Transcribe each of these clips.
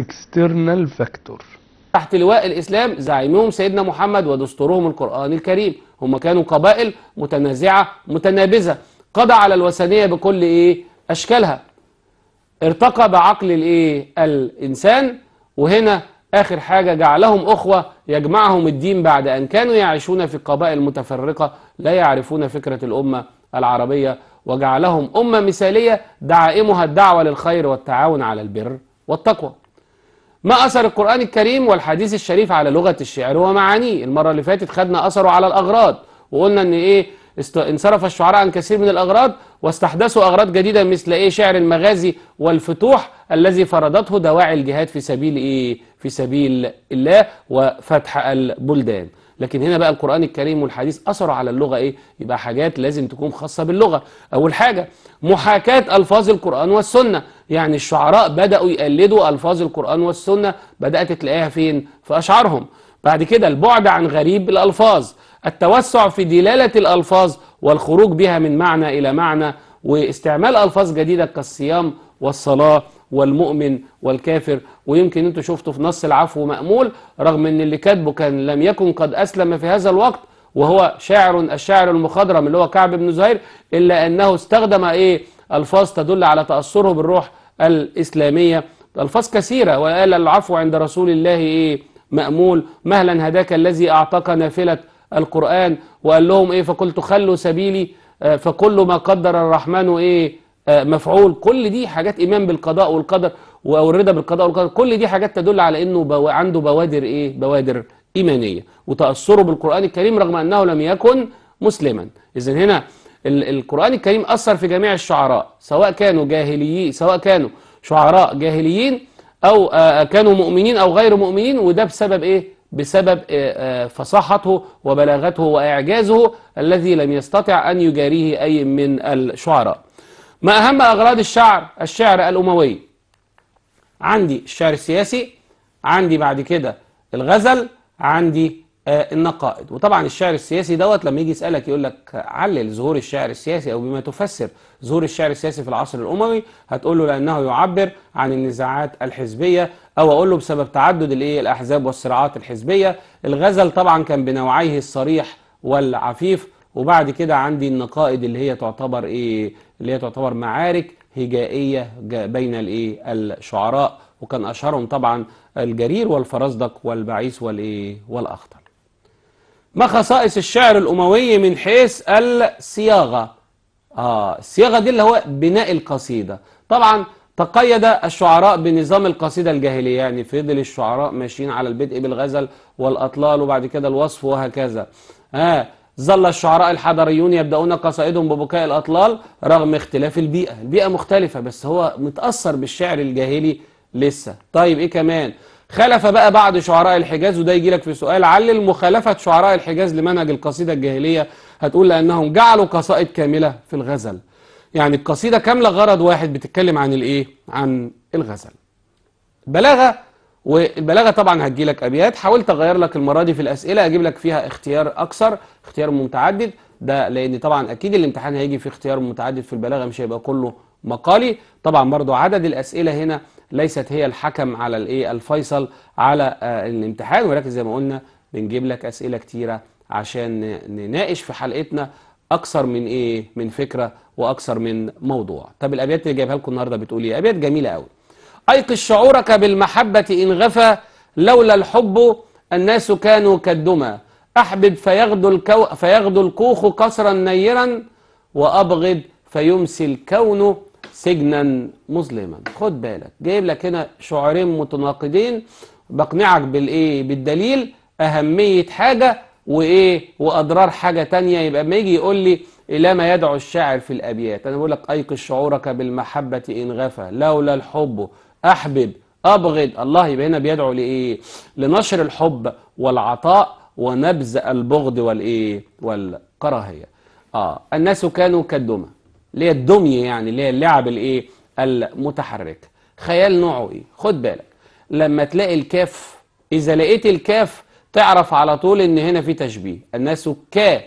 external فاكتور تحت لواء الإسلام زعيمهم سيدنا محمد ودستورهم القرآن الكريم هم كانوا قبائل متنازعة متنابزة قضى على الوثنية بكل إيه أشكالها ارتقى بعقل الإيه الإنسان وهنا آخر حاجة جعلهم أخوة يجمعهم الدين بعد أن كانوا يعيشون في قبائل متفرقة لا يعرفون فكرة الأمة العربية وجعلهم أمة مثالية دعائمها الدعوة للخير والتعاون على البر والتقوى ما أثر القرآن الكريم والحديث الشريف على لغة الشعر ومعانيه المرة اللي فاتت خدنا أثره على الأغراض وقلنا أن إيه انصرف الشعراء عن كثير من الأغراض واستحدثوا أغراض جديدة مثل إيه شعر المغازي والفتوح الذي فرضته دواعي الجهاد في سبيل إيه في سبيل الله وفتح البلدان لكن هنا بقى القرآن الكريم والحديث أثروا على اللغة إيه يبقى حاجات لازم تكون خاصة باللغة أول حاجة محاكاة ألفاظ القرآن والسنة يعني الشعراء بدأوا يقلدوا ألفاظ القرآن والسنة بدأت تلاقيها فين في أشعارهم بعد كده البعد عن غريب الألفاظ التوسع في دلالة الألفاظ والخروج بها من معنى إلى معنى واستعمال ألفاظ جديدة كالصيام والصلاة والمؤمن والكافر ويمكن انتوا شفتوا في نص العفو مأمول رغم ان اللي كاتبه كان لم يكن قد أسلم في هذا الوقت وهو شاعر الشاعر المخضرم اللي هو كعب بن زهير إلا أنه استخدم إيه ألفاظ تدل على تأثره بالروح الإسلامية ألفاظ كثيرة وقال العفو عند رسول الله إيه مأمول مهلا هداك الذي أعطاك نافلة القرآن وقال لهم إيه فقلت خلوا سبيلي آه، فكل ما قدر الرحمن إيه آه، مفعول كل دي حاجات إيمان بالقضاء والقدر والرضا بالقضاء والقدر كل دي حاجات تدل على أنه بو... عنده بوادر إيه؟ بوادر إيمانية وتأثره بالقرآن الكريم رغم أنه لم يكن مسلما اذا هنا القرآن الكريم أثر في جميع الشعراء سواء كانوا جاهليين سواء كانوا شعراء جاهليين أو آه، آه، كانوا مؤمنين أو غير مؤمنين وده بسبب إيه؟ بسبب فصاحته وبلاغته وإعجازه الذي لم يستطع أن يجاريه أي من الشعراء ما أهم أغراض الشعر الشعر الأموي عندي الشعر السياسي عندي بعد كده الغزل عندي آه النقائد وطبعا الشعر السياسي دوت لما يجي يسألك يقول لك علل ظهور الشعر السياسي أو بما تفسر ظهور الشعر السياسي في العصر الأموي هتقول له لأنه يعبر عن النزاعات الحزبية أو أقول له بسبب تعدد الإيه الأحزاب والصراعات الحزبية الغزل طبعا كان بنوعيه الصريح والعفيف وبعد كده عندي النقائد اللي هي تعتبر ايه اللي هي تعتبر معارك هجائية بين الايه الشعراء وكان اشهرهم طبعا الجرير والفرزدق والبعيس والايه والاخطل ما خصائص الشعر الاموي من حيث الصياغه اه الصياغه دي اللي هو بناء القصيده طبعا تقيد الشعراء بنظام القصيدة الجاهلية يعني فضل الشعراء ماشيين على البدء بالغزل والأطلال وبعد كده الوصف وهكذا آه ظل الشعراء الحضريون يبدأون قصائدهم ببكاء الأطلال رغم اختلاف البيئة البيئة مختلفة بس هو متأثر بالشعر الجاهلي لسه طيب إيه كمان خلف بقى بعض شعراء الحجاز وده يجي لك في سؤال علل مخالفة شعراء الحجاز لمنهج القصيدة الجاهلية هتقول لأنهم جعلوا قصائد كاملة في الغزل يعني القصيدة كاملة غرض واحد بتتكلم عن الإيه؟ عن الغزل بلاغة والبلاغه طبعا هتجي لك ابيات حاولت اغير لك المره دي في الاسئله اجيب لك فيها اختيار اكثر اختيار متعدد ده لان طبعا اكيد الامتحان هيجي في اختيار متعدد في البلاغه مش هيبقى كله مقالي طبعا برضو عدد الاسئله هنا ليست هي الحكم على الايه الفيصل على آه، الامتحان ولكن زي ما قلنا بنجيب لك اسئله كتيره عشان نناقش في حلقتنا اكثر من ايه من فكره واكثر من موضوع طب الابيات اللي جايبها لكم النهارده بتقول ايه ابيات جميله قوي أيقظ شعورك بالمحبة إن غفى لولا الحب الناس كانوا كالدمى أحبب فيغدو, الكو فيغدو الكوخ قصرا نيرا وأبغض فيمسي الكون سجنا مظلما خد بالك جايب لك هنا شعورين متناقضين بقنعك بالإيه بالدليل أهمية حاجة وإيه وأضرار حاجة تانية يبقى ما يجي يقول لي إلى ما يدعو الشاعر في الأبيات أنا بقول لك أيقظ شعورك بالمحبة إن غفى لولا الحب أحبب أبغض الله يبقى هنا بيدعو لإيه لنشر الحب والعطاء ونبذ البغض والإيه والكراهية آه الناس كانوا كالدمى اللي هي الدمية يعني اللي هي اللعب الإيه المتحركة خيال نوعه إيه خد بالك لما تلاقي الكاف إذا لقيت الكاف تعرف على طول إن هنا في تشبيه الناس كا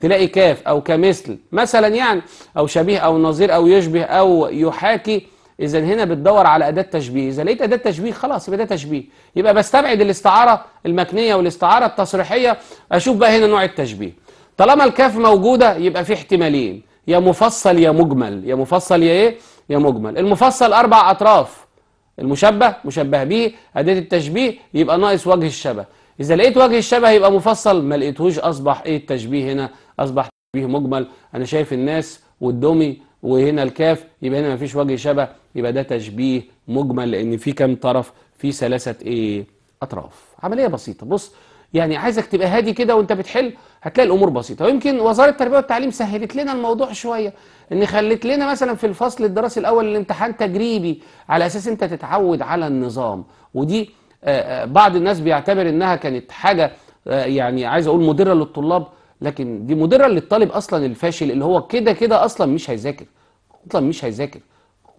تلاقي كاف أو كمثل مثلا يعني أو شبيه أو نظير أو يشبه أو يحاكي اذا هنا بتدور على اداه تشبيه اذا لقيت اداه تشبيه خلاص يبقى ده تشبيه يبقى بستبعد الاستعاره المكنيه والاستعاره التصريحيه اشوف بقى هنا نوع التشبيه طالما الكاف موجوده يبقى في احتمالين يا مفصل يا مجمل يا مفصل يا ايه يا مجمل المفصل اربع اطراف المشبه مشبه به اداه التشبيه يبقى ناقص وجه الشبه اذا لقيت وجه الشبه يبقى مفصل ما لقيتهوش اصبح ايه التشبيه هنا اصبح تشبيه مجمل انا شايف الناس والدومي وهنا الكاف يبقى هنا مفيش وجه شبه يبقى ده تشبيه مجمل لأن في كام طرف في ثلاثة إيه أطراف عملية بسيطة بص يعني عايزك تبقى هادي كده وانت بتحل هتلاقي الامور بسيطه ويمكن وزاره التربيه والتعليم سهلت لنا الموضوع شويه ان خلت لنا مثلا في الفصل الدراسي الاول الامتحان تجريبي على اساس انت تتعود على النظام ودي آه، آه، بعض الناس بيعتبر انها كانت حاجه آه، يعني عايز اقول مدره للطلاب لكن دي مضره للطالب اصلا الفاشل اللي هو كده كده اصلا مش هيذاكر اصلا مش هيذاكر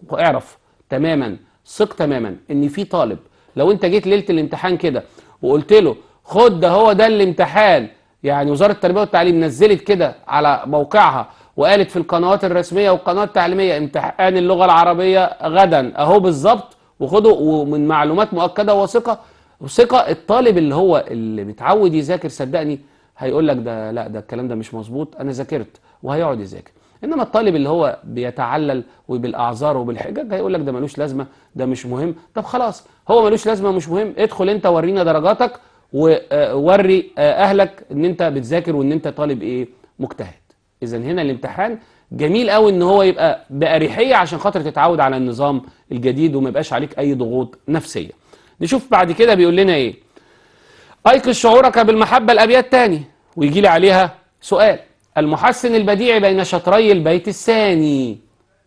واعرف تماما ثق تماما ان في طالب لو انت جيت ليله الامتحان كده وقلت له خد ده هو ده الامتحان يعني وزاره التربيه والتعليم نزلت كده على موقعها وقالت في القنوات الرسميه والقنوات التعليميه امتحان اللغه العربيه غدا اهو بالظبط وخده ومن معلومات مؤكده وثقه وثقه الطالب اللي هو اللي متعود يذاكر صدقني هيقول لك ده لا ده الكلام ده مش مظبوط انا ذاكرت وهيقعد يذاكر انما الطالب اللي هو بيتعلل وبالاعذار وبالحجج هيقول لك ده ملوش لازمه ده مش مهم طب خلاص هو ملوش لازمه مش مهم ادخل انت ورينا درجاتك ووري آه، آه، اهلك ان انت بتذاكر وان انت طالب ايه مجتهد اذا هنا الامتحان جميل قوي ان هو يبقى باريحيه عشان خاطر تتعود على النظام الجديد وما يبقاش عليك اي ضغوط نفسيه نشوف بعد كده بيقول لنا ايه أيقظ شعورك بالمحبة الأبيات تاني ويجي لي عليها سؤال المحسن البديع بين شطري البيت الثاني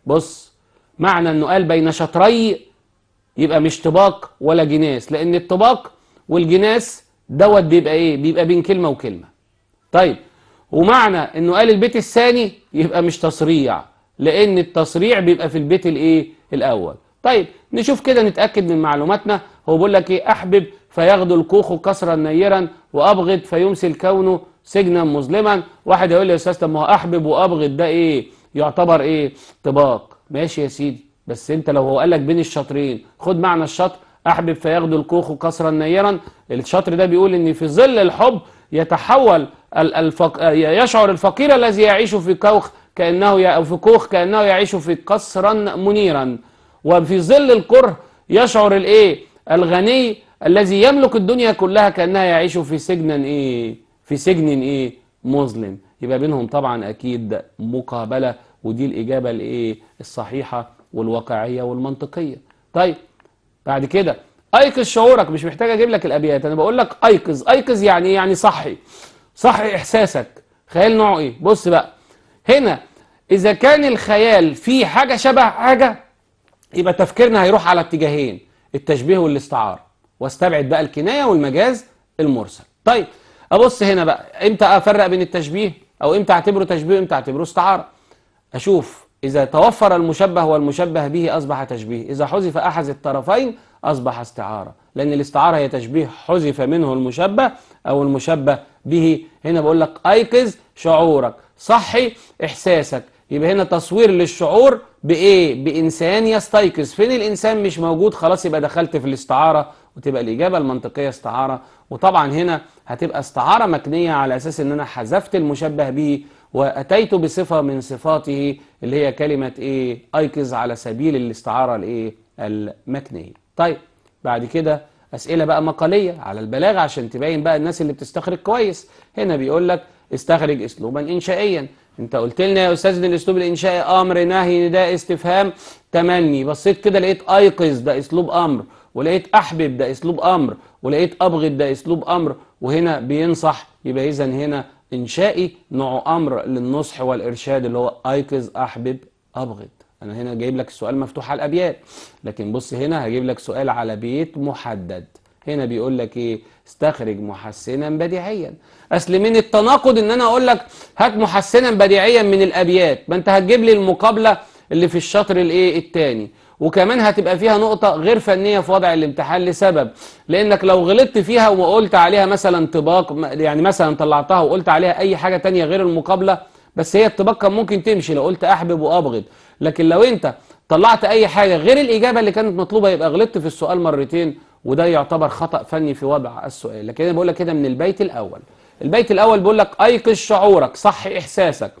بص معنى أنه قال بين شطري يبقى مش طباق ولا جناس لأن الطباق والجناس دوت بيبقى إيه بيبقى بين كلمة وكلمة طيب ومعنى أنه قال البيت الثاني يبقى مش تصريع لأن التصريع بيبقى في البيت الإيه الأول طيب نشوف كده نتأكد من معلوماتنا هو بيقول لك إيه أحبب فيغدو الكوخ كسرا نيرا وأبغض فيمسي الكون سجنا مظلما واحد يقول لي يا أستاذ طب ما هو أحبب وأبغض ده إيه يعتبر إيه طباق ماشي يا سيدي بس أنت لو هو قال لك بين الشطرين خد معنى الشطر أحبب فيغدو الكوخ كسرا نيرا الشطر ده بيقول إن في ظل الحب يتحول الفق... يشعر الفقير الذي يعيش في كوخ كأنه ي... أو في كوخ كأنه يعيش في قصرا منيرا وفي ظل الكره يشعر الايه الغني الذي يملك الدنيا كلها كأنها يعيش في سجن إيه في سجن إيه مظلم يبقى بينهم طبعا أكيد مقابلة ودي الإجابة الإيه الصحيحة والواقعية والمنطقية طيب بعد كده أيقظ شعورك مش محتاج أجيب لك الأبيات أنا بقول لك أيقظ أيقظ يعني إيه؟ يعني صحي صحي إحساسك خيال نوعه إيه بص بقى هنا إذا كان الخيال فيه حاجة شبه حاجة يبقى تفكيرنا هيروح على اتجاهين التشبيه والاستعارة واستبعد بقى الكناية والمجاز المرسل طيب أبص هنا بقى إمتى أفرق بين التشبيه أو إمتى أعتبره تشبيه وإمتى أعتبره استعارة أشوف إذا توفر المشبه والمشبه به أصبح تشبيه إذا حذف أحد الطرفين أصبح استعارة لأن الاستعارة هي تشبيه حذف منه المشبه أو المشبه به هنا بقول لك أيقظ شعورك صحي إحساسك يبقى هنا تصوير للشعور بإيه؟ بإنسان يستيقظ فين الإنسان مش موجود خلاص يبقى دخلت في الاستعارة وتبقى الإجابة المنطقية استعارة وطبعا هنا هتبقى استعارة مكنية على أساس أن أنا حذفت المشبه به وأتيت بصفة من صفاته اللي هي كلمة إيه أيقظ على سبيل الاستعارة الإيه المكنية طيب بعد كده أسئلة بقى مقالية على البلاغة عشان تبين بقى الناس اللي بتستخرج كويس هنا بيقول لك استخرج أسلوبا إنشائيا انت قلت لنا يا استاذ ان الاسلوب الانشائي امر نهي نداء استفهام تمني بصيت كده لقيت ايقظ ده اسلوب امر ولقيت أحبب ده أسلوب أمر ولقيت أبغض ده أسلوب أمر وهنا بينصح يبقى إذا هنا إنشائي نوع أمر للنصح والإرشاد اللي هو أيقظ أحبب أبغض أنا هنا جايب لك السؤال مفتوح على الأبيات لكن بص هنا هجيب لك سؤال على بيت محدد هنا بيقول لك ايه استخرج محسنا بديعيا اصل من التناقض ان انا اقول لك هات محسنا بديعيا من الابيات ما انت هتجيب لي المقابله اللي في الشطر الايه الثاني وكمان هتبقى فيها نقطة غير فنية في وضع الامتحان لسبب لأنك لو غلطت فيها وقلت عليها مثلا طباق يعني مثلا طلعتها وقلت عليها أي حاجة تانية غير المقابلة بس هي الطباق كان ممكن تمشي لو قلت أحبب وأبغض لكن لو أنت طلعت أي حاجة غير الإجابة اللي كانت مطلوبة يبقى غلطت في السؤال مرتين وده يعتبر خطأ فني في وضع السؤال لكن أنا بقول لك كده من البيت الأول البيت الأول بيقول لك أيقظ شعورك صح إحساسك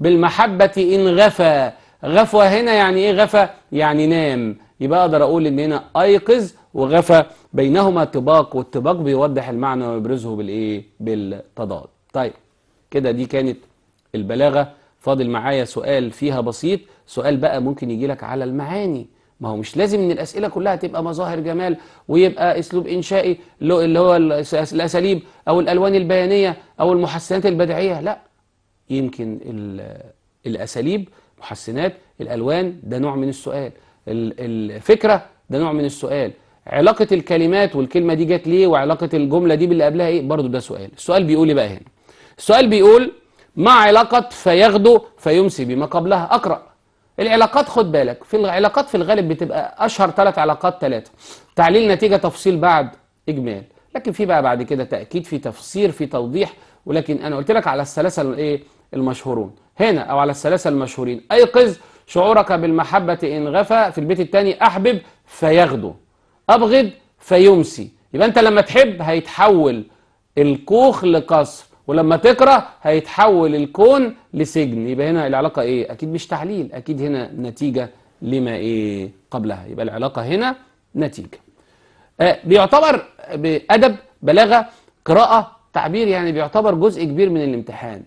بالمحبة إن غفى غفوة هنا يعني ايه غفى يعني نام يبقى اقدر اقول ان هنا ايقظ وغفى بينهما طباق والطباق بيوضح المعنى ويبرزه بالايه بالتضاد طيب كده دي كانت البلاغة فاضل معايا سؤال فيها بسيط سؤال بقى ممكن يجي لك على المعاني ما هو مش لازم ان الاسئله كلها تبقى مظاهر جمال ويبقى اسلوب انشائي اللي هو الاساليب او الالوان البيانيه او المحسنات البدعيه لا يمكن الاساليب محسنات الألوان ده نوع من السؤال الفكرة ده نوع من السؤال علاقة الكلمات والكلمة دي جت ليه وعلاقة الجملة دي باللي قبلها ايه برضو ده سؤال السؤال بيقول ايه بقى هنا السؤال بيقول ما علاقة فيغدو فيمسي بما قبلها أقرأ العلاقات خد بالك في العلاقات في الغالب بتبقى أشهر ثلاث علاقات ثلاثة تعليل نتيجة تفصيل بعد إجمال لكن في بقى بعد كده تأكيد في تفسير في توضيح ولكن أنا قلت لك على السلاسل إيه المشهورون هنا أو على الثلاثة المشهورين أيقظ شعورك بالمحبة إن غفى في البيت الثاني أحبب فيغدو أبغض فيمسي يبقى أنت لما تحب هيتحول الكوخ لقصر ولما تكره هيتحول الكون لسجن يبقى هنا العلاقة إيه؟ أكيد مش تعليل أكيد هنا نتيجة لما إيه قبلها يبقى العلاقة هنا نتيجة آه بيعتبر بأدب بلاغة قراءة تعبير يعني بيعتبر جزء كبير من الامتحان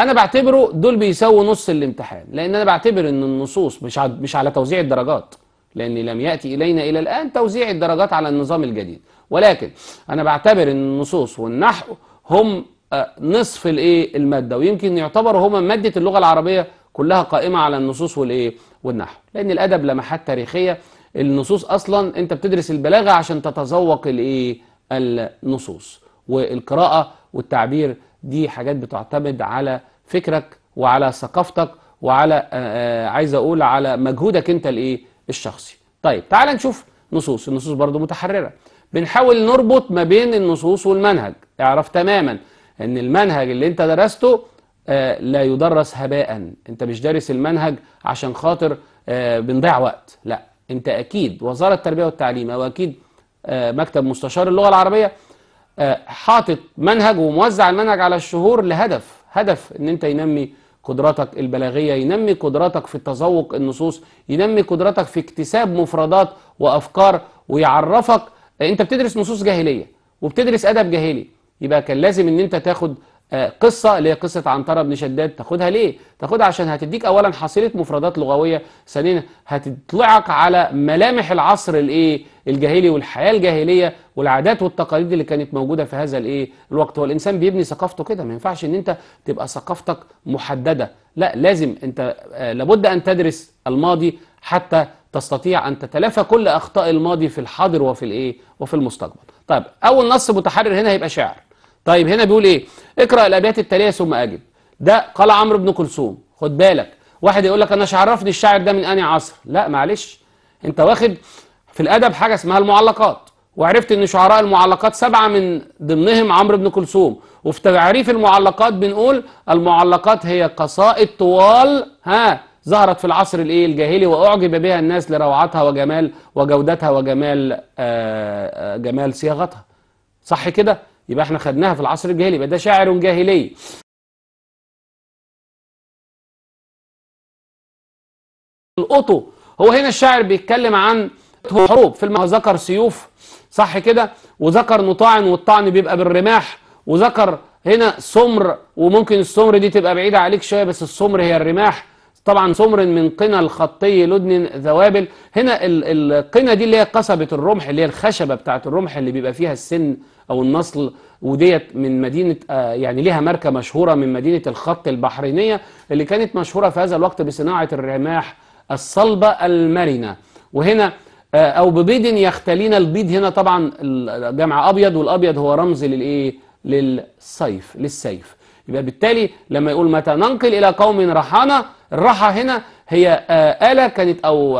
انا بعتبره دول بيساووا نص الامتحان لان انا بعتبر ان النصوص مش مش على توزيع الدرجات لان لم ياتي الينا الى الان توزيع الدرجات على النظام الجديد ولكن انا بعتبر ان النصوص والنحو هم آه، نصف الايه الماده ويمكن يعتبروا هما ماده اللغه العربيه كلها قائمه على النصوص والايه والنحو لان الادب لمحات تاريخيه النصوص اصلا انت بتدرس البلاغه عشان تتذوق الايه النصوص والقراءه والتعبير دي حاجات بتعتمد على فكرك وعلى ثقافتك وعلى آه، آه، عايز اقول على مجهودك انت الايه الشخصي طيب تعال نشوف نصوص النصوص برضو متحرره بنحاول نربط ما بين النصوص والمنهج اعرف تماما ان المنهج اللي انت درسته آه، لا يدرس هباء انت مش دارس المنهج عشان خاطر بنضيع وقت لا انت اكيد وزاره التربيه والتعليم او اكيد مكتب مستشار اللغه العربيه آه، حاطط منهج وموزع المنهج على الشهور لهدف هدف ان انت ينمي قدراتك البلاغية ينمي قدراتك في التذوق النصوص ينمي قدراتك في اكتساب مفردات وأفكار ويعرفك آه، انت بتدرس نصوص جاهلية وبتدرس أدب جاهلي يبقى كان لازم ان انت تاخد آه، قصة اللي هي قصة عنترة بن شداد تاخدها ليه؟ تاخدها عشان هتديك أولا حصيلة مفردات لغوية ثانيا هتطلعك على ملامح العصر الايه؟ الجاهلي والحياة الجاهلية والعادات والتقاليد اللي كانت موجودة في هذا الايه؟ الوقت هو الإنسان بيبني ثقافته كده ما ينفعش إن أنت تبقى ثقافتك محددة لا لازم أنت آه، لابد أن تدرس الماضي حتى تستطيع أن تتلافى كل أخطاء الماضي في الحاضر وفي الايه؟ وفي المستقبل. طيب أول نص متحرر هنا هيبقى شعر طيب هنا بيقول ايه اقرأ الابيات التالية ثم اجب ده قال عمرو بن كلثوم خد بالك واحد يقول لك انا عرفني الشاعر ده من انهي عصر لا معلش انت واخد في الادب حاجه اسمها المعلقات وعرفت ان شعراء المعلقات سبعه من ضمنهم عمرو بن كلثوم وفي تعريف المعلقات بنقول المعلقات هي قصائد طوال ها ظهرت في العصر الايه الجاهلي واعجب بها الناس لروعتها وجمال وجودتها وجمال آآ آه، آآ آه، جمال صياغتها صح كده يبقى احنا خدناها في العصر الجاهلي يبقى ده شاعر جاهلي القطو هو هنا الشاعر بيتكلم عن حروب في ذكر سيوف صح كده وذكر نطاعن والطعن بيبقى بالرماح وذكر هنا سمر وممكن السمر دي تبقى بعيدة عليك شوية بس السمر هي الرماح طبعا سمر من قنا الخطي لدن ذوابل هنا القنا دي اللي هي قصبة الرمح اللي هي الخشبة بتاعت الرمح اللي بيبقى فيها السن أو النصل وديت من مدينة آه، يعني ليها ماركة مشهورة من مدينة الخط البحرينية اللي كانت مشهورة في هذا الوقت بصناعة الرماح الصلبة المرنة وهنا آه، أو ببيض يختلين البيض هنا طبعا جمع أبيض والأبيض هو رمز للإيه للصيف للسيف يبقى بالتالي لما يقول متى ننقل إلى قوم رحانا الرحى هنا هي آه، آلة كانت أو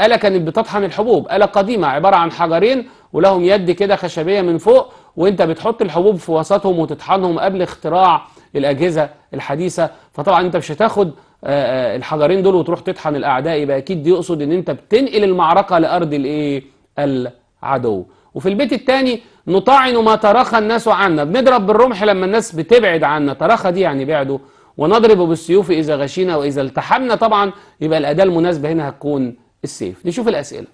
آلة كانت بتطحن الحبوب آلة قديمة عبارة عن حجرين ولهم يد كده خشبية من فوق وانت بتحط الحبوب في وسطهم وتطحنهم قبل اختراع الاجهزه الحديثه فطبعا انت مش هتاخد آه، آه، الحجرين دول وتروح تطحن الاعداء يبقى اكيد دي يقصد ان انت بتنقل المعركه لارض الايه العدو وفي البيت الثاني نطاعن ما تراخى الناس عنا بنضرب بالرمح لما الناس بتبعد عنا تراخى دي يعني بعدوا ونضرب بالسيوف اذا غشينا واذا التحمنا طبعا يبقى الاداه المناسبه هنا هتكون السيف نشوف الاسئله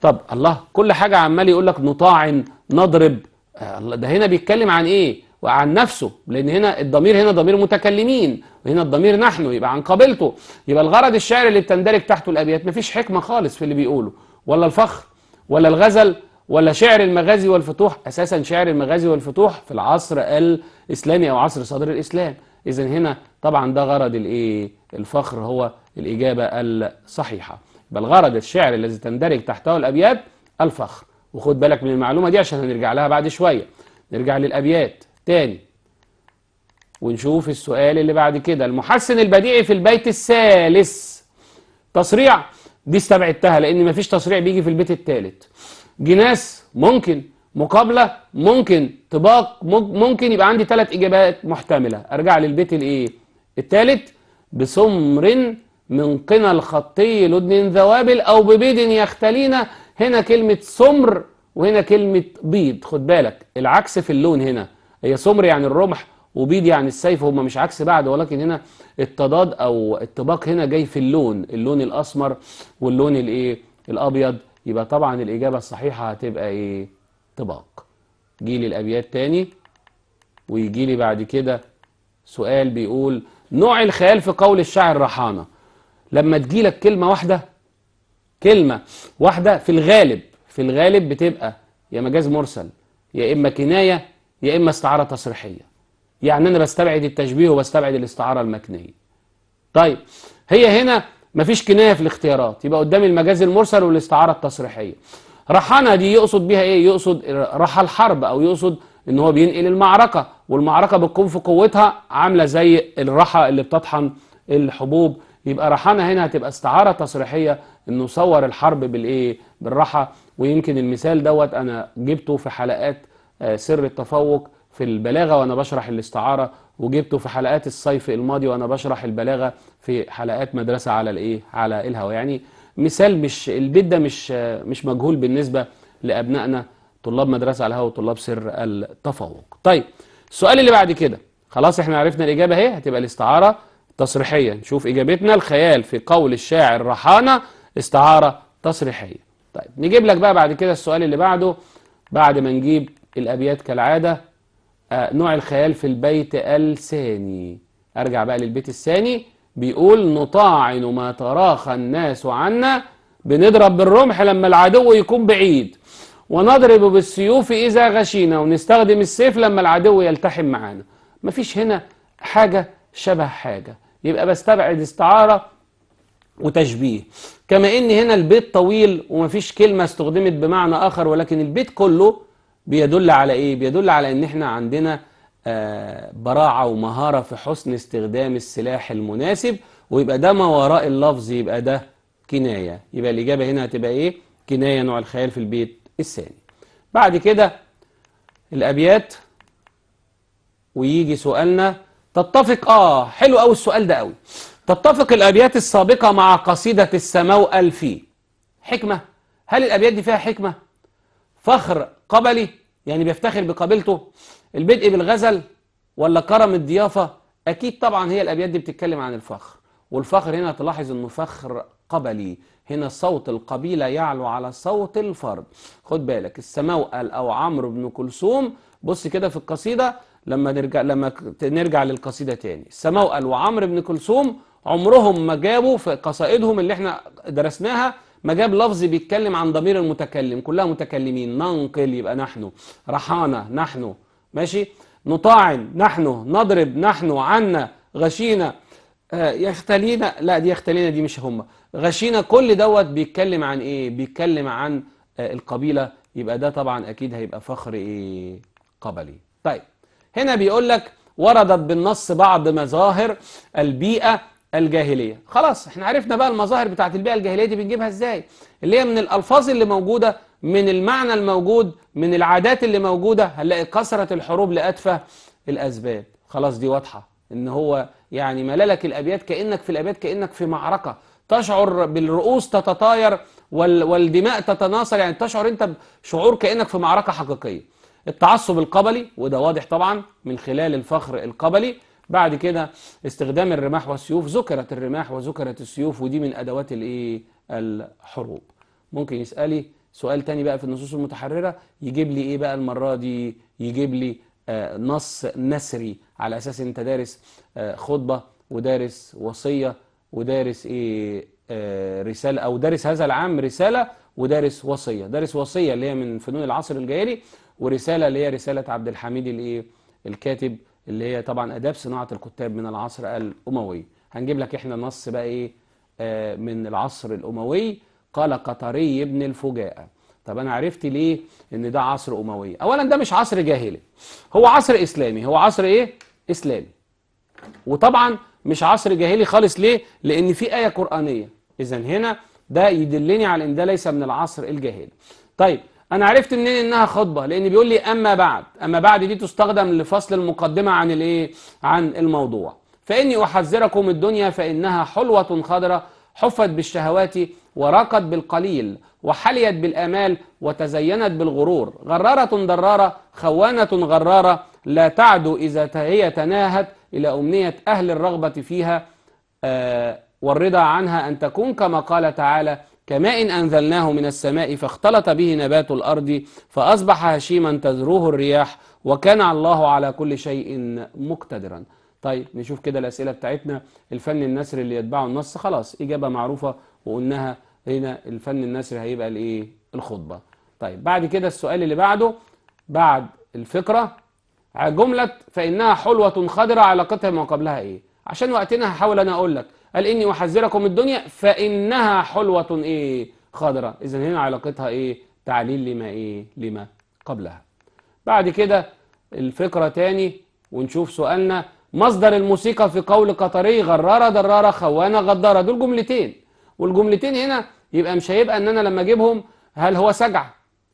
طب الله كل حاجه عمال يقول لك نطاعن نضرب آه، ده هنا بيتكلم عن ايه وعن نفسه لان هنا الضمير هنا ضمير متكلمين وهنا الضمير نحن يبقى عن قبيلته يبقى الغرض الشعر اللي بتندرج تحته الابيات مفيش حكمه خالص في اللي بيقوله ولا الفخر ولا الغزل ولا شعر المغازي والفتوح اساسا شعر المغازي والفتوح في العصر الاسلامي او عصر صدر الاسلام اذا هنا طبعا ده غرض الايه الفخر هو الاجابه الصحيحه بل غرض الشعر الذي تندرج تحته الابيات الفخر وخد بالك من المعلومة دي عشان هنرجع لها بعد شوية نرجع للأبيات تاني ونشوف السؤال اللي بعد كده المحسن البديعي في البيت الثالث تصريع دي استبعدتها لأن مفيش تصريع بيجي في البيت الثالث جناس ممكن مقابلة ممكن طباق ممكن يبقى عندي ثلاث إجابات محتملة أرجع للبيت الإيه الثالث بسمر من قنا الخطي لدن ذوابل أو ببيد يختلينا هنا كلمة سمر وهنا كلمة بيض خد بالك العكس في اللون هنا هي سمر يعني الرمح وبيض يعني السيف هما مش عكس بعض ولكن هنا التضاد او الطباق هنا جاي في اللون اللون الاسمر واللون الايه الابيض يبقى طبعا الاجابه الصحيحه هتبقى ايه طباق جيلي الابيات تاني ويجي لي بعد كده سؤال بيقول نوع الخيال في قول الشاعر رحانه لما تجيلك كلمه واحده كلمة واحدة في الغالب في الغالب بتبقى يا مجاز مرسل يا إما كناية يا إما استعارة تصريحية يعني أنا بستبعد التشبيه وبستبعد الاستعارة المكنية طيب هي هنا مفيش كناية في الاختيارات يبقى قدامي المجاز المرسل والاستعارة التصريحية رحنا دي يقصد بها ايه يقصد رحى الحرب او يقصد ان هو بينقل المعركة والمعركة بتكون في قوتها عاملة زي الرحى اللي بتطحن الحبوب يبقى رحنا هنا هتبقى استعارة تصريحية انه صور الحرب بالايه بالراحه ويمكن المثال دوت انا جبته في حلقات آه، سر التفوق في البلاغه وانا بشرح الاستعاره وجبته في حلقات الصيف الماضي وانا بشرح البلاغه في حلقات مدرسه على الايه على الهوى يعني مثال مش البيت ده مش آه، مش مجهول بالنسبه لابنائنا طلاب مدرسه على الهوى وطلاب سر التفوق طيب السؤال اللي بعد كده خلاص احنا عرفنا الاجابه اهي هتبقى الاستعاره التصريحيه نشوف اجابتنا الخيال في قول الشاعر رحانه استعارة تصريحية طيب نجيب لك بقى بعد كده السؤال اللي بعده بعد ما نجيب الأبيات كالعادة آه، نوع الخيال في البيت الثاني أرجع بقى للبيت الثاني بيقول نطاعن ما تراخى الناس عنا بنضرب بالرمح لما العدو يكون بعيد ونضرب بالسيوف إذا غشينا ونستخدم السيف لما العدو يلتحم معانا مفيش هنا حاجة شبه حاجة يبقى بستبعد استعارة وتشبيه كما ان هنا البيت طويل ومفيش كلمة استخدمت بمعنى اخر ولكن البيت كله بيدل على ايه بيدل على ان احنا عندنا آه، براعة ومهارة في حسن استخدام السلاح المناسب ويبقى ده ما وراء اللفظ يبقى ده كناية يبقى الاجابة هنا هتبقى ايه كناية نوع الخيال في البيت الثاني بعد كده الابيات ويجي سؤالنا تتفق اه حلو قوي السؤال ده قوي تتفق الأبيات السابقة مع قصيدة السماء ألفي حكمة هل الأبيات دي فيها حكمة فخر قبلي يعني بيفتخر بقبيلته البدء بالغزل ولا كرم الضيافة أكيد طبعا هي الأبيات دي بتتكلم عن الفخر والفخر هنا تلاحظ أنه فخر قبلي هنا صوت القبيلة يعلو على صوت الفرد خد بالك قال أو عمرو بن كلثوم بص كده في القصيدة لما نرجع لما نرجع للقصيدة تاني قال وعمرو بن كلثوم عمرهم ما جابوا في قصائدهم اللي احنا درسناها ما جاب لفظ بيتكلم عن ضمير المتكلم كلها متكلمين ننقل يبقى نحن رحانا نحن ماشي نطاعن نحن نضرب نحن عنا غشينا آه يختلينا لا دي يختلينا دي مش هم غشينا كل دوت بيتكلم عن ايه بيتكلم عن آه القبيلة يبقى ده طبعا اكيد هيبقى فخر ايه قبلي طيب هنا بيقول لك وردت بالنص بعض مظاهر البيئة الجاهلية خلاص احنا عرفنا بقى المظاهر بتاعت البيئة الجاهلية دي بنجيبها ازاي اللي هي من الألفاظ اللي موجودة من المعنى الموجود من العادات اللي موجودة هنلاقي كثرت الحروب لأتفه الأسباب خلاص دي واضحة ان هو يعني مللك الأبيات كأنك في الأبيات كأنك في معركة تشعر بالرؤوس تتطاير والدماء تتناصر يعني تشعر انت بشعور كأنك في معركة حقيقية التعصب القبلي وده واضح طبعا من خلال الفخر القبلي بعد كده استخدام الرماح والسيوف ذكرت الرماح وذكرت السيوف ودي من أدوات الإيه الحروب ممكن يسألي سؤال تاني بقى في النصوص المتحررة يجيب لي إيه بقى المرة دي يجيب لي آه، نص نسري على أساس أنت دارس آه، خطبة ودارس وصية ودارس إيه آه، رسالة أو دارس هذا العام رسالة ودارس وصية دارس وصية اللي هي من فنون العصر الجاهلي ورسالة اللي هي رسالة عبد الحميد الإيه الكاتب اللي هي طبعا آداب صناعة الكتاب من العصر الأموي هنجيب لك إحنا نص بقى إيه آه من العصر الأموي قال قطري ابن الفجاءة طب أنا عرفت ليه إن ده عصر أموي أولا ده مش عصر جاهلي هو عصر إسلامي هو عصر إيه؟ إسلامي وطبعا مش عصر جاهلي خالص ليه؟ لأن في آية قرآنية إذا هنا ده يدلني على إن ده ليس من العصر الجاهلي طيب أنا عرفت منين إنها خطبة لأن بيقول لي أما بعد أما بعد دي تستخدم لفصل المقدمة عن الإيه عن الموضوع فإني أحذركم الدنيا فإنها حلوة خضراء حفت بالشهوات وراقت بالقليل وحليت بالأمال وتزينت بالغرور غرارة ضرارة خوانة غرارة لا تعدو إذا هي تناهت إلى أمنية أهل الرغبة فيها آه والرضا عنها أن تكون كما قال تعالى كماء إن أنزلناه من السماء فاختلط به نبات الأرض فأصبح هشيما تذروه الرياح وكان الله على كل شيء مقتدرا طيب نشوف كده الأسئلة بتاعتنا الفن النسر اللي يتبعه النص خلاص إجابة معروفة وقلناها هنا الفن النسر هيبقى الإيه الخطبة طيب بعد كده السؤال اللي بعده بعد الفكرة جملة فإنها حلوة خضرة علاقتها ما قبلها إيه عشان وقتنا هحاول انا اقول لك قال اني احذركم الدنيا فانها حلوه ايه خضراء اذا هنا علاقتها ايه تعليل لما ايه لما قبلها بعد كده الفقره تاني ونشوف سؤالنا مصدر الموسيقى في قول قطري غرارة درارة خوانة غدارة دول جملتين والجملتين هنا يبقى مش هيبقى ان انا لما اجيبهم هل هو سجع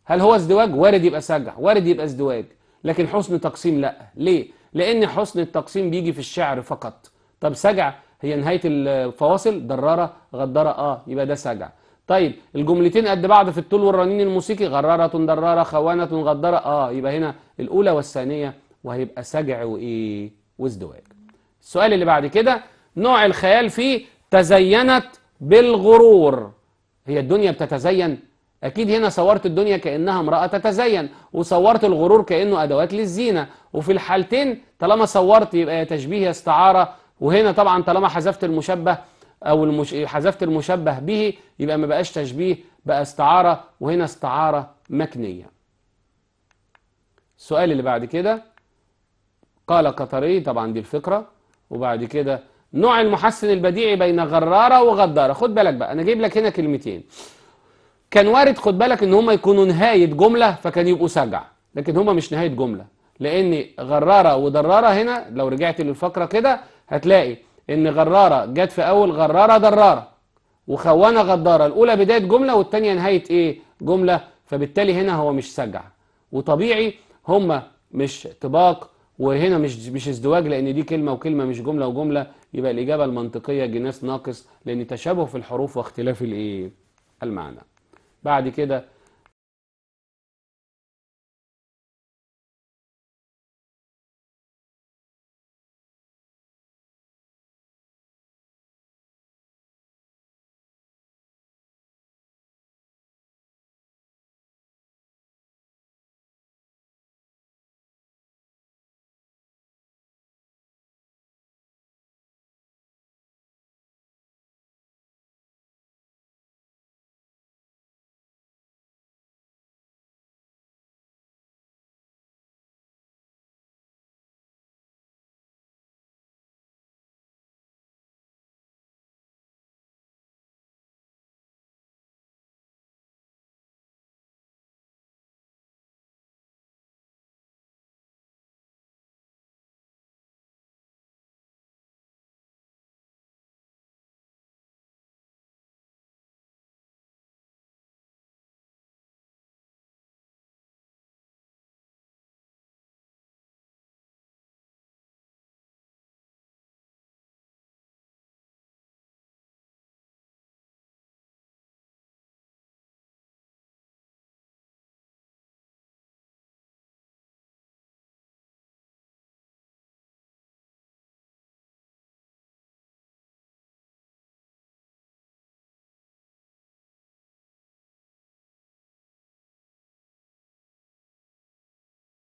هل هو ازدواج وارد يبقى سجع وارد يبقى ازدواج لكن حسن تقسيم لا ليه لان حسن التقسيم بيجي في الشعر فقط طب سجع هي نهاية الفواصل درارة غدارة اه يبقى ده سجع طيب الجملتين قد بعض في الطول والرنين الموسيقي غرارة درارة خوانة غدارة اه يبقى هنا الأولى والثانية وهيبقى سجع وإيه وازدواج السؤال اللي بعد كده نوع الخيال فيه تزينت بالغرور هي الدنيا بتتزين أكيد هنا صورت الدنيا كأنها امرأة تتزين وصورت الغرور كأنه أدوات للزينة وفي الحالتين طالما صورت يبقى يا تشبيه يا استعارة وهنا طبعا طالما حذفت المشبه او المش... حذفت المشبه به يبقى ما بقاش تشبيه بقى استعاره وهنا استعاره مكنيه السؤال اللي بعد كده قال قطري طبعا دي الفكره وبعد كده نوع المحسن البديع بين غراره وغداره خد بالك بقى انا جايب لك هنا كلمتين كان وارد خد بالك ان هما يكونوا نهايه جمله فكان يبقوا سجع لكن هما مش نهايه جمله لان غراره ودراره هنا لو رجعت للفقره كده هتلاقي ان غرارة جت في اول غرارة درارة وخونة غدارة الاولى بداية جملة والثانيه نهاية ايه جملة فبالتالي هنا هو مش سجع وطبيعي هما مش طباق وهنا مش مش ازدواج لان دي كلمة وكلمة مش جملة وجملة يبقى الاجابة المنطقية جناس ناقص لان تشابه في الحروف واختلاف الايه المعنى بعد كده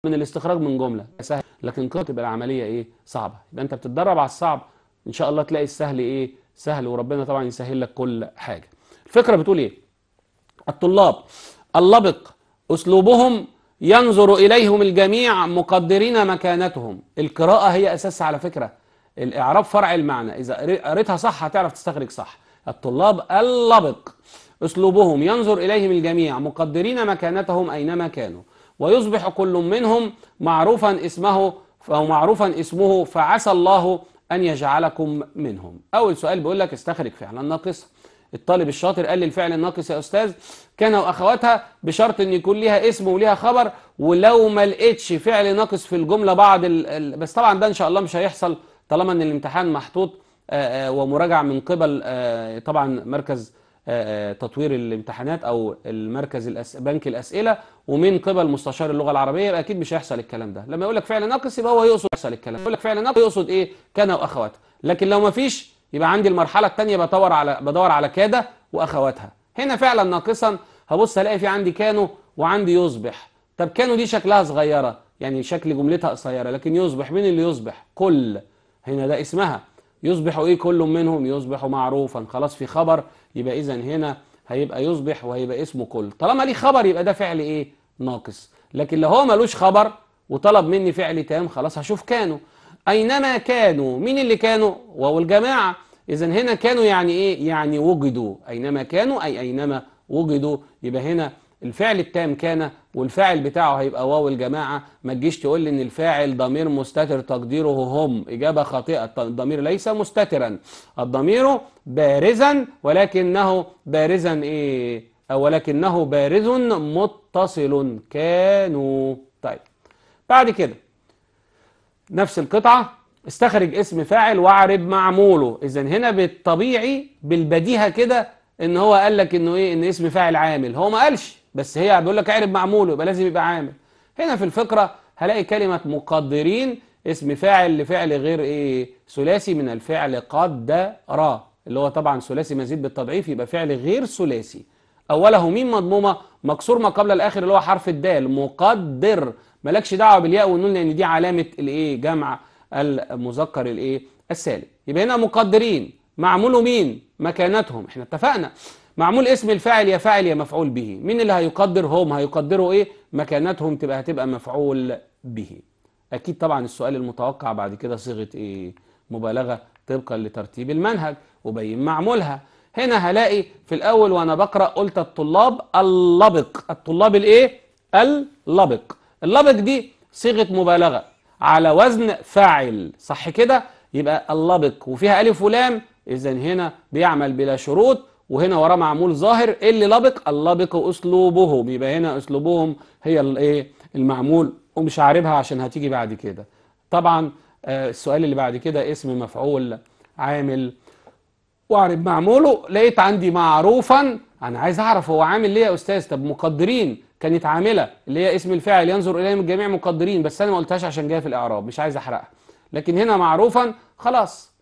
من الاستخراج من جمله سهل لكن قد تبقى العمليه ايه صعبه يبقى انت بتتدرب على الصعب ان شاء الله تلاقي السهل ايه سهل وربنا طبعا يسهل لك كل حاجه الفكره بتقول ايه الطلاب اللبق اسلوبهم ينظر اليهم الجميع مقدرين مكانتهم القراءه هي اساس على فكره الاعراب فرع المعنى اذا قريتها صح هتعرف تستخرج صح الطلاب اللبق اسلوبهم ينظر اليهم الجميع مقدرين مكانتهم اينما كانوا ويصبح كل منهم معروفا اسمه أو معروفا اسمه فعسى الله أن يجعلكم منهم أول سؤال بيقول لك استخرج فعلا ناقصا الطالب الشاطر قال لي الفعل الناقص يا أستاذ كان وأخواتها بشرط أن يكون ليها اسم وليها خبر ولو ما لقيتش فعل ناقص في الجملة بعض ال... ال... بس طبعا ده إن شاء الله مش هيحصل طالما أن الامتحان محطوط ومراجعة من قبل طبعا مركز آه، آه، تطوير الامتحانات او المركز الأس... بنك الاسئله ومن قبل مستشار اللغه العربيه يبقى اكيد مش هيحصل الكلام ده لما يقول لك فعل ناقص يبقى هو يقصد يحصل الكلام يقول لك فعل ناقص يقصد ايه كان واخواتها لكن لو ما فيش يبقى عندي المرحله الثانيه بدور على بدور على كاده واخواتها هنا فعلا ناقصا هبص الاقي في عندي كانوا وعندي يصبح طب كانوا دي شكلها صغيره يعني شكل جملتها قصيره لكن يصبح مين اللي يصبح كل هنا ده اسمها يصبح إيه كل منهم يصبح معروفا خلاص في خبر يبقى إذا هنا هيبقى يصبح وهيبقى اسمه كل طالما ليه خبر يبقى ده فعل إيه ناقص لكن لو هو ملوش خبر وطلب مني فعل تام خلاص هشوف كانوا أينما كانوا مين اللي كانوا وهو الجماعة إذا هنا كانوا يعني إيه يعني وجدوا أينما كانوا أي أينما وجدوا يبقى هنا الفعل التام كان والفاعل بتاعه هيبقى واو الجماعة ما تجيش تقول لي ان الفاعل ضمير مستتر تقديره هم إجابة خاطئة الضمير ليس مستترا الضمير بارزا ولكنه بارزا إيه او ولكنه بارز متصل كانوا طيب بعد كده نفس القطعة استخرج اسم فاعل واعرب معموله إذا هنا بالطبيعي بالبديهة كده ان هو قال لك انه ايه ان اسم فاعل عامل هو ما قالش بس هي بيقول لك اعرب معموله يبقى لازم يبقى عامل هنا في الفقرة هلاقي كلمة مقدرين اسم فاعل لفعل غير ايه ثلاثي من الفعل قدر اللي هو طبعا ثلاثي مزيد بالتضعيف يبقى فعل غير ثلاثي اوله ميم مضمومه مكسور ما قبل الاخر اللي هو حرف الدال مقدر مالكش دعوه بالياء والنون لان دي علامه الايه جمع المذكر الايه السالم يبقى هنا مقدرين معموله مين مكانتهم احنا اتفقنا معمول اسم الفاعل يا فاعل يا مفعول به مين اللي هيقدر هم هيقدروا ايه مكانتهم تبقى هتبقى مفعول به اكيد طبعا السؤال المتوقع بعد كده صيغه ايه مبالغه طبقا لترتيب المنهج وبين معمولها هنا هلاقي في الاول وانا بقرا قلت الطلاب اللبق الطلاب الايه اللبق اللبق دي صيغه مبالغه على وزن فاعل صح كده يبقى اللبق وفيها الف ولام اذا هنا بيعمل بلا شروط وهنا وراه معمول ظاهر ايه اللي لبق اللبق اسلوبهم يبقى هنا اسلوبهم هي الايه المعمول ومش عاربها عشان هتيجي بعد كده طبعا آه، السؤال اللي بعد كده اسم مفعول عامل واعرب معموله لقيت عندي معروفا انا عايز اعرف هو عامل ليه يا استاذ طب مقدرين كانت عامله اللي هي اسم الفاعل ينظر اليه الجميع مقدرين بس انا ما قلتهاش عشان جايه في الاعراب مش عايز احرقها لكن هنا معروفا خلاص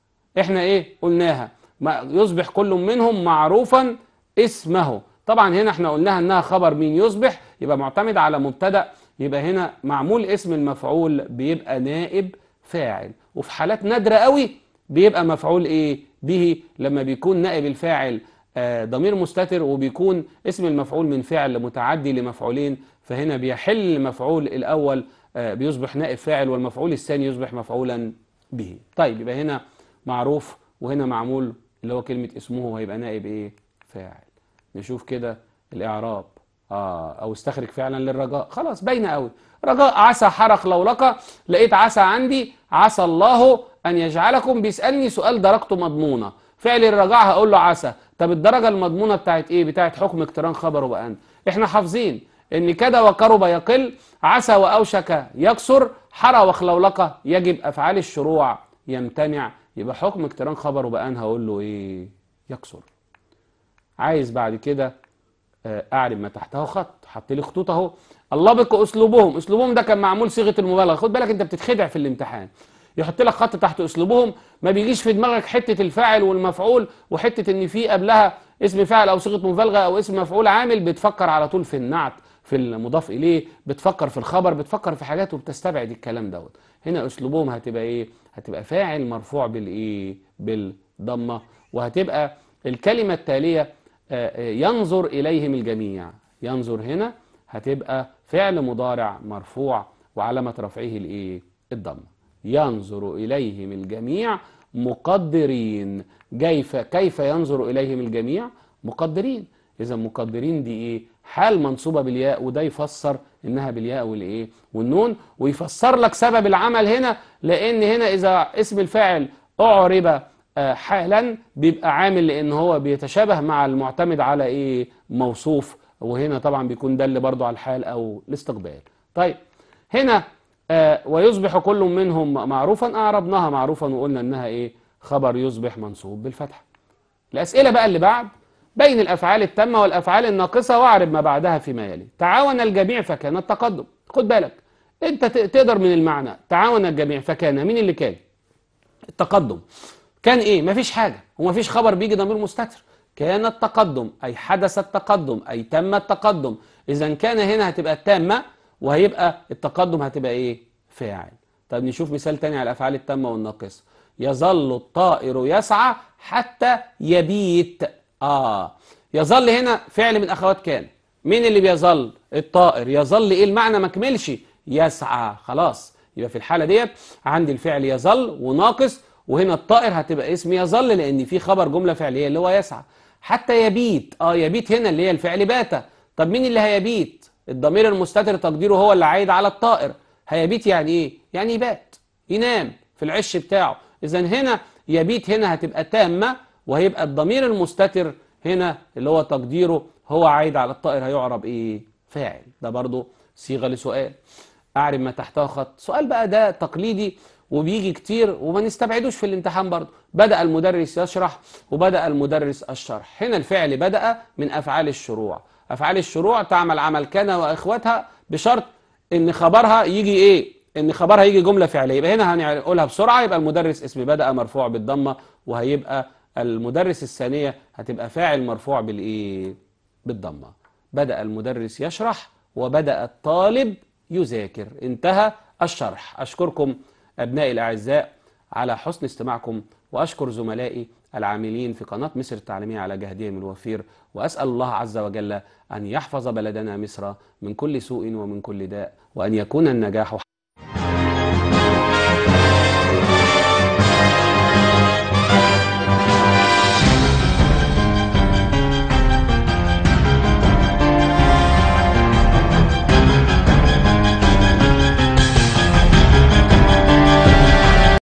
احنا ايه قلناها يصبح كل منهم معروفا اسمه طبعا هنا احنا قلناها انها خبر مين يصبح يبقى معتمد على مبتدا يبقى هنا معمول اسم المفعول بيبقى نائب فاعل وفي حالات نادره قوي بيبقى مفعول ايه به لما بيكون نائب الفاعل آه، ضمير مستتر وبيكون اسم المفعول من فعل متعدي لمفعولين فهنا بيحل المفعول الاول آه، بيصبح نائب فاعل والمفعول الثاني يصبح مفعولا به طيب يبقى هنا معروف وهنا معمول اللي هو كلمة اسمه هيبقى نائب ايه فاعل نشوف كده الاعراب اه او استخرج فعلا للرجاء خلاص باينه قوي رجاء عسى حرق لو لقى لقيت عسى عندي عسى الله ان يجعلكم بيسالني سؤال درجته مضمونه فعل الرجاء هقول له عسى طب الدرجه المضمونه بتاعت ايه بتاعت حكم اقتران خبره بقى احنا حافظين ان كده وكرب يقل عسى واوشك يكسر حرى وخلولقه يجب افعال الشروع يمتنع يبقى حكم اقتران خبره بقى انا هقول له ايه يكسر عايز بعد كده آه، اعرف ما تحتها خط حط لي خطوط اهو اللبق اسلوبهم اسلوبهم ده كان معمول صيغه المبالغه خد بالك انت بتتخدع في الامتحان يحط لك خط تحت اسلوبهم ما بيجيش في دماغك حته الفاعل والمفعول وحته ان في قبلها اسم فاعل او صيغه مبالغه او اسم مفعول عامل بتفكر على طول في النعت في المضاف إليه بتفكر في الخبر بتفكر في حاجات وبتستبعد الكلام دوت هنا أسلوبهم هتبقى إيه هتبقى فاعل مرفوع بالإيه بالضمة وهتبقى الكلمة التالية آه، آه، ينظر إليهم الجميع ينظر هنا هتبقى فعل مضارع مرفوع وعلامة رفعه الإيه الضمة ينظر إليهم الجميع مقدرين كيف كيف ينظر إليهم الجميع مقدرين إذا مقدرين دي إيه حال منصوبة بالياء وده يفسر إنها بالياء والإيه والنون ويفسر لك سبب العمل هنا لأن هنا إذا اسم الفاعل أعرب آه، حالا بيبقى عامل لأن هو بيتشابه مع المعتمد على إيه موصوف وهنا طبعا بيكون دل برضو على الحال أو الاستقبال طيب هنا آه ويصبح كل منهم معروفا أعربناها معروفا وقلنا إنها إيه خبر يصبح منصوب بالفتحة الأسئلة بقى اللي بعد بين الأفعال التامة والأفعال الناقصة واعرب ما بعدها فيما يلي تعاون الجميع فكان التقدم خد بالك انت تقدر من المعنى تعاون الجميع فكان مين اللي كان التقدم كان ايه مفيش حاجة ومفيش خبر بيجي ضمير مستتر كان التقدم أي حدث التقدم أي تم التقدم إذا كان هنا هتبقى التامة وهيبقى التقدم هتبقى ايه فاعل طب نشوف مثال تاني على الأفعال التامة والناقصة يظل الطائر يسعى حتى يبيت آه يظل هنا فعل من أخوات كان مين اللي بيظل الطائر يظل إيه المعنى ما كملش يسعى خلاص يبقى في الحالة ديت عندي الفعل يظل وناقص وهنا الطائر هتبقى اسم يظل لأن في خبر جملة فعلية اللي هو يسعى حتى يبيت آه يبيت هنا اللي هي الفعل بات طب مين اللي هيبيت الضمير المستتر تقديره هو اللي عايد على الطائر هيبيت يعني إيه يعني يبات ينام في العش بتاعه إذا هنا يبيت هنا هتبقى تامة وهيبقى الضمير المستتر هنا اللي هو تقديره هو عايد على الطائر هيعرب ايه فاعل ده برضو صيغة لسؤال اعرف ما تحتها خط سؤال بقى ده تقليدي وبيجي كتير وما نستبعدوش في الامتحان برضه بدأ المدرس يشرح وبدأ المدرس الشرح هنا الفعل بدأ من أفعال الشروع أفعال الشروع تعمل عمل كان وإخواتها بشرط إن خبرها يجي إيه إن خبرها يجي جملة فعلية يبقى هنا هنقولها بسرعة يبقى المدرس اسم بدأ مرفوع بالضمة وهيبقى المدرس الثانية هتبقى فاعل مرفوع بالإيه؟ بالضمة بدأ المدرس يشرح وبدأ الطالب يذاكر انتهى الشرح أشكركم أبنائي الأعزاء على حسن استماعكم وأشكر زملائي العاملين في قناة مصر التعليمية على جهدهم الوفير وأسأل الله عز وجل أن يحفظ بلدنا مصر من كل سوء ومن كل داء وأن يكون النجاح